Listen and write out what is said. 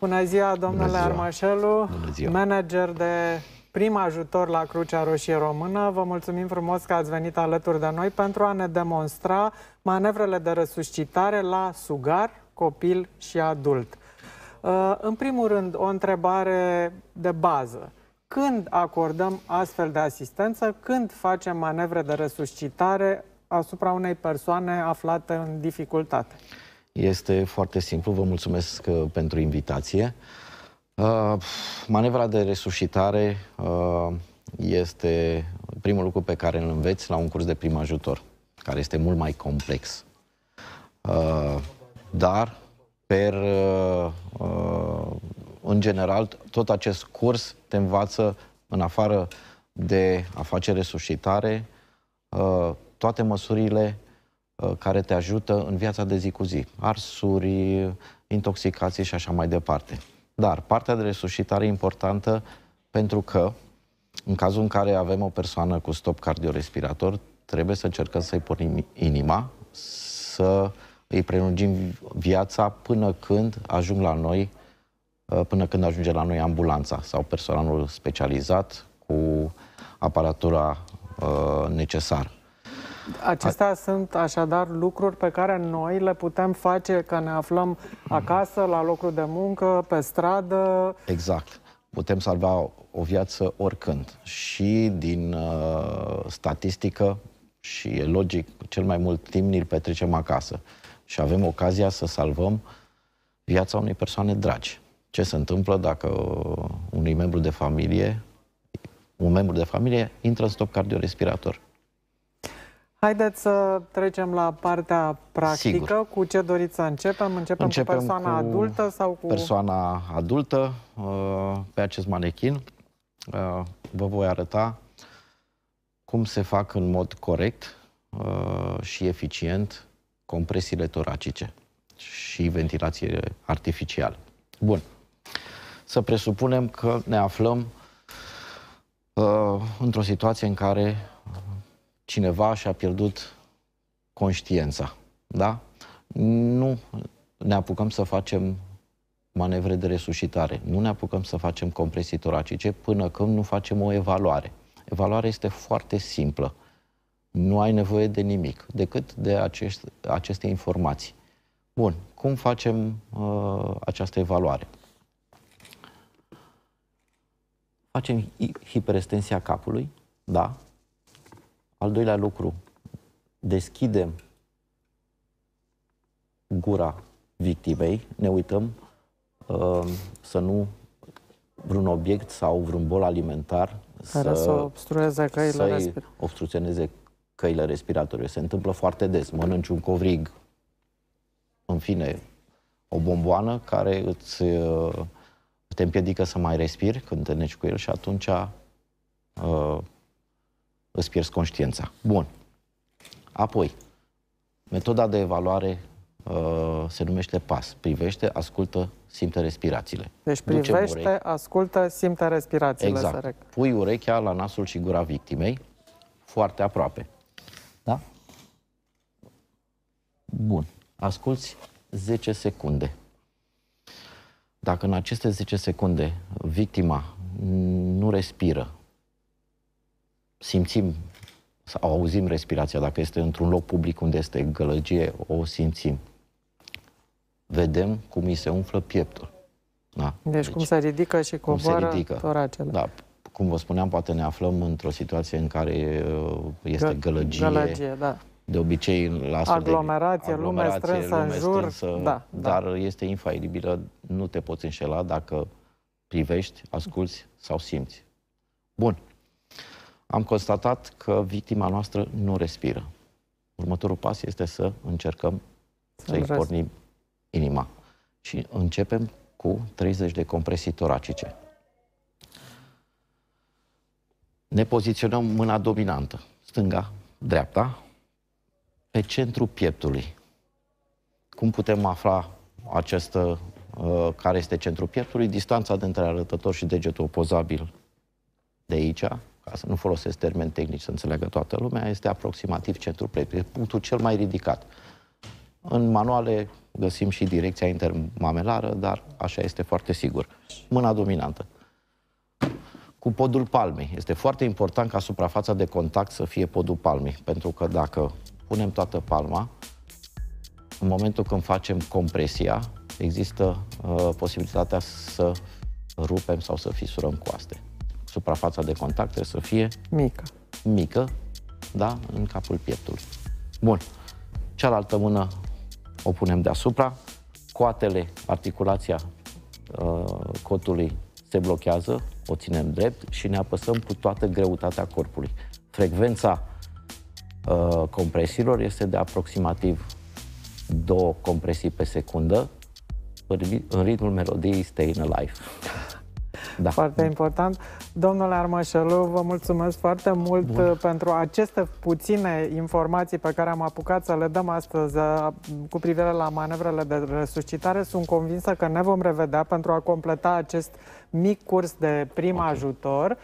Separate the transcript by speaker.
Speaker 1: Bună ziua, domnule Bună ziua. Armașelu, Bună ziua. manager de prim ajutor la Crucea Roșie Română. Vă mulțumim frumos că ați venit alături de noi pentru a ne demonstra manevrele de resuscitare la sugar, copil și adult. Uh, în primul rând, o întrebare de bază. Când acordăm astfel de asistență? Când facem manevre de resuscitare asupra unei persoane aflate în dificultate?
Speaker 2: este foarte simplu. Vă mulțumesc uh, pentru invitație. Uh, manevra de resuscitare uh, este primul lucru pe care îl înveți la un curs de prim ajutor, care este mult mai complex. Dar, per, în general, tot acest curs te învață, în afară de a face resuscitare, toate măsurile Uh, care te ajută în viața de zi cu zi. Arsuri, intoxicații și așa mai departe. Dar partea de resuscitare e importantă pentru că, în cazul în care avem o persoană cu stop cardiorespirator, trebuie să încercăm să-i pornim inima, să îi prelungim viața până când ajung la noi, uh, până când ajunge la noi ambulanța sau personalul specializat cu aparatura uh, necesară.
Speaker 1: Acestea A... sunt așadar lucruri pe care noi le putem face că ne aflăm mhm. acasă, la locul de muncă, pe stradă.
Speaker 2: Exact. Putem salva o viață oricând. Și din uh, statistică, și e logic, cel mai mult timp îl petrecem acasă. Și avem ocazia să salvăm viața unei persoane dragi. Ce se întâmplă dacă unui membru de familie, un membru de familie intră în stop cardiorespirator?
Speaker 1: Haideți să trecem la partea practică. Sigur. Cu ce doriți să începem? Începem, începem cu persoana cu adultă sau cu... Persoana
Speaker 2: adultă, uh, pe acest manechin, uh, vă voi arăta cum se fac în mod corect uh, și eficient compresiile toracice și ventilație artificială. Bun. Să presupunem că ne aflăm într-o situație în care cineva și-a pierdut conștiența. Da? Nu ne apucăm să facem manevre de resuscitare. Nu ne apucăm să facem compresii toracice până când nu facem o evaluare. Evaluarea este foarte simplă. Nu ai nevoie de nimic decât de acest, aceste informații. Bun, cum facem uh, această evaluare? Facem hiperestensia capului, da, al doilea lucru, deschidem gura victimei, ne uităm uh, să nu vreun obiect sau vreun bol alimentar care să, să obstrueze căile să obstrucționeze căile respiratorii. Se întâmplă foarte des. Mănânci un covrig, în fine, o bomboană care îți uh, te împiedică să mai respiri când te neci cu el și atunci uh, îți pierzi conștiința. Bun. Apoi, metoda de evaluare uh, se numește PAS. Privește, ascultă, simte respirațiile.
Speaker 1: Deci privește, ascultă, simte respirațiile. Exact. Sărec.
Speaker 2: Pui urechea la nasul și gura victimei, foarte aproape. Da? Bun. Asculți 10 secunde. Dacă în aceste 10 secunde victima nu respiră, simțim sau auzim respirația, dacă este într-un loc public unde este gălăgie, o simțim. Vedem cum îi se umflă pieptul. Da?
Speaker 1: Deci, deci cum se ridică și coboară cum se ridică. toracele. Da.
Speaker 2: Cum vă spuneam, poate ne aflăm într-o situație în care uh, este gălăgie. Gălăgie, da. De obicei, la
Speaker 1: aglomerație, de, aglomerație, lume strânsă lume în jur, strânsă, da,
Speaker 2: da, dar da. este infailibilă, nu te poți înșela dacă privești, asculți sau simți. Bun am constatat că victima noastră nu respiră. Următorul pas este să încercăm să-i pornim inima. Și începem cu 30 de compresii toracice. Ne poziționăm mâna dominantă, stânga, dreapta, pe centrul pieptului. Cum putem afla această, uh, care este centrul pieptului? Distanța dintre arătător și degetul opozabil de aici ca să nu folosesc termeni tehnici să înțeleagă toată lumea, este aproximativ centrul plății, punctul cel mai ridicat. În manuale găsim și direcția intermamelară, dar așa este foarte sigur. Mâna dominantă. Cu podul palmei. Este foarte important ca suprafața de contact să fie podul palmei, pentru că dacă punem toată palma, în momentul când facem compresia, există uh, posibilitatea să rupem sau să fisurăm coaste suprafața de contact trebuie să fie mică, mică da? în capul pieptului. Bun. Cealaltă mână o punem deasupra, coatele, articulația uh, cotului se blochează, o ținem drept și ne apăsăm cu toată greutatea corpului. Frecvența uh, compresiilor este de aproximativ două compresii pe secundă în ritmul melodiei Stay in Alive
Speaker 1: da. foarte important. Domnule Armășelu, vă mulțumesc foarte mult Bun. Uh, pentru aceste puține informații pe care am apucat să le dăm astăzi uh, cu privire la manevrele de resuscitare. Sunt convinsă că ne vom revedea pentru a completa acest mic curs de prim okay. ajutor.